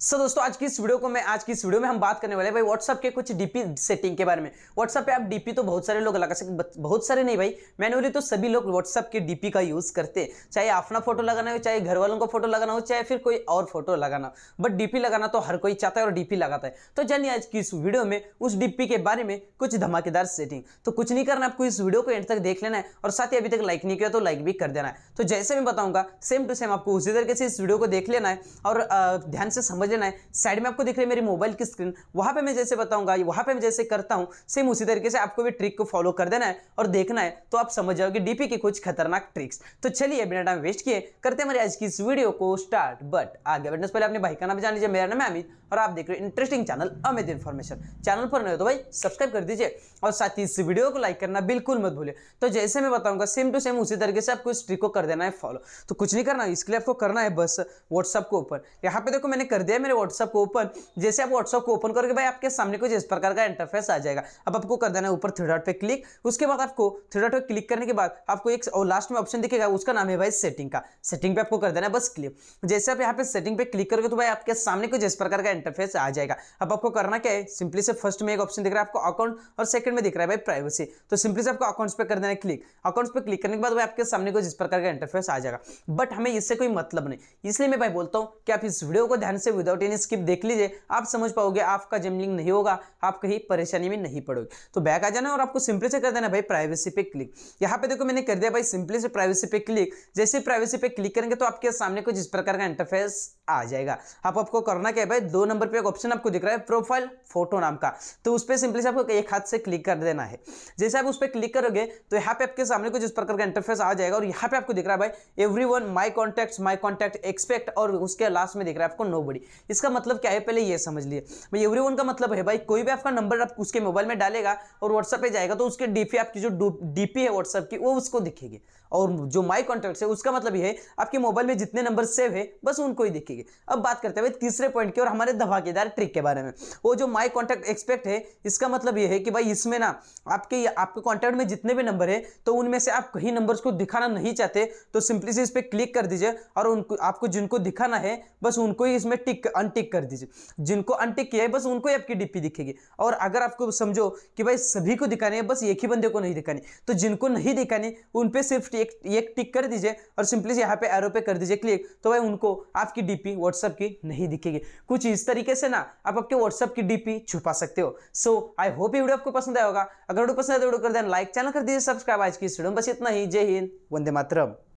सो so, दोस्तों आज की इस वीडियो को मैं आज की इस वीडियो में हम बात करने वाले हैं भाई व्हाट्सअप के कुछ डीपी सेटिंग के बारे में व्हाट्सअप पे आप डीपी तो बहुत सारे लोग लगा सकते बहुत सारे नहीं भाई मैनुअली तो सभी लोग व्हाट्सअप के डीपी का यूज़ करते हैं चाहे अपना फोटो लगाना हो चाहे घर वालों का फोटो लगाना हो चाहे फिर कोई और फोटो लगाना बट डीपी लगाना तो हर कोई चाहता है और डीपी लगाता है तो जानिए आज की इस वीडियो में उस डीपी के बारे में कुछ धमाकेदार सेटिंग तो कुछ नहीं करना आपको इस वीडियो को एंड तक देख लेना है और साथ ही अभी तक लाइक नहीं किया तो लाइक भी कर देना है तो जैसे मैं बताऊंगा सेम टू सेम आपको उसी तरीके से इस वीडियो को देख लेना है और ध्यान से समझ समझ लेना है साइड में आपको दिख रही है मेरी मोबाइल की स्क्रीन वहां पर मैं जैसे बताऊंगा वहां पर मैं जैसे करता हूँ सेम उसी तरीके से आपको भी ट्रिक को फॉलो कर देना है और देखना है तो आप समझ जाओगे डीपी की कुछ खतरनाक ट्रिक्स तो चलिए बिना टाइम वेस्ट किए करते हैं हमारे आज की इस वीडियो को स्टार्ट बट आगे बढ़ने से पहले अपने भाई का नाम जान लीजिए मेरा नाम है अमित और आप देख रहे हो interesting channel Amit information channel पर नहीं हो तो भाई सब्सक्राइब कर दीजिए और साथ ही इस वीडियो को लाइक करना बिल्कुल मत भूलिए तो जैसे मैं बताऊंगा सेम टू सेम उसी तरीके से आपको इस ट्रिक को कर देना है फॉलो तो कुछ नहीं करना इसके लिए आपको करना है बस व्हाट्सअप को ऊपर यहाँ पे देखो मैंने कर दिया है मेरे व्हाट्सअप को ओपन जैसे आप व्हाट्सअप को ओपन करोगे भाई आपके सामने कुछ इस प्रकार का इंटरफेस आ जाएगा अब आपको कर देना है ऊपर थ्री डॉट पे क्लिक उसके बाद आपको थ्री डॉट पे क्लिक करने के बाद आपको एक और लास्ट में ऑप्शन दिखेगा उसका नाम है भाई सेटिंग का सेटिंग पे आपको कर देना है बस क्लिक जैसे आप यहाँ पे सेटिंग पे क्लिक करोगे तो भाई आपके सामने कुछ इस प्रकार का इंटरफेस आ जाएगा अब आपको करना क्या है सिंपली से फर्स्ट में एक ऑप्शन दिख रहा है आपको अकाउंट और सेकंड में दिख रहा है भाई प्राइवेसी तो सिंपली से आपको अकाउंट्स पे कर देना है क्लिक अकाउंट्स पे क्लिक करने के बाद आपके सामने कुछ इस प्रकार का इंटरफेस आ जाएगा बट हमें इससे कोई मतलब नहीं इसलिए मैं भाई बोलता हूँ कि आप इस वीडियो को ध्यान से विदाउट एनी स्किप देख लीजिए आप समझ पाओगे आपका जिमलिंग नहीं होगा आप कहीं परेशानी में नहीं पड़ोगे तो बैक आ जाना और आपको सिंपली से कर देना भाई प्राइवेसी पे क्लिक यहाँ पे देखो मैंने कर दिया भाई सिंपली से प्राइवेसी पे क्लिक जैसे प्राइवेसी पे क्लिक करेंगे तो आपके सामने कुछ इस प्रकार का इंटरफेस आ जाएगा आप आपको करना क्या है भाई दो नंबर पे एक ऑप्शन आपको दिख रहा है प्रोफाइल फोटो नाम का तो उस पर सिंपली से आपको एक हाथ से क्लिक कर देना है जैसे आप उस पर क्लिक करोगे तो यहाँ पे आपके सामने कुछ इस प्रकार का इंटरफेस आ जाएगा और यहाँ पे आपको दिख रहा है भाई every one my contact my contact expect और उसके लास्ट में दिख रहा है आपको नो बड़ी इसका मतलब क्या है पहले ये समझ लिए भाई एवरी का मतलब है भाई कोई भी आपका नंबर आप उसके मोबाइल में डालेगा और व्हाट्सएप पे जाएगा तो उसके डीपी आपकी जो डीपी है व्हाट्सएप की वो उसको दिखेगी और जो माई कॉन्टैक्ट है उसका मतलब ये है आपके मोबाइल में जितने नंबर सेव है बस उनको ही दिखेगी अब बात करते हैं भाई तीसरे पॉइंट की और हमारे धमाकेदार ट्रिक के बारे में वो जो माई कॉन्टैक्ट एक्सपेक्ट है इसका मतलब ये है कि भाई इसमें ना आपके आपके कॉन्टैक्ट में जितने भी नंबर है तो उनमें से आप कहीं नंबर को दिखाना नहीं चाहते तो सिंपली से इस पर क्लिक कर दीजिए और उनको आपको जिनको दिखाना है बस उनको ही इसमें टिक टिक अनटिक कर दीजिए जिनको अनटिक किया है बस उनको ही आपकी डीपी दिखेगी और अगर आपको समझो कि भाई सभी को दिखाने है बस एक ही बंदे को नहीं दिखाने तो जिनको नहीं दिखाने उन पर सिर्फ एक एक टिक कर दीजिए और सिंपली यहाँ पे एरो पे कर दीजिए क्लिक तो भाई उनको आपकी डीपी व्हाट्सअप की नहीं दिखेगी कुछ इस तरीके से ना आप आपके व्हाट्सअप की डीपी छुपा सकते हो सो आई होप ये वीडियो आपको पसंद आया होगा अगर वीडियो पसंद आया तो वीडियो कर देना लाइक चैनल कर दीजिए सब्सक्राइब आज की इस वीडियो बस इतना ही जय हिंद वंदे मातरम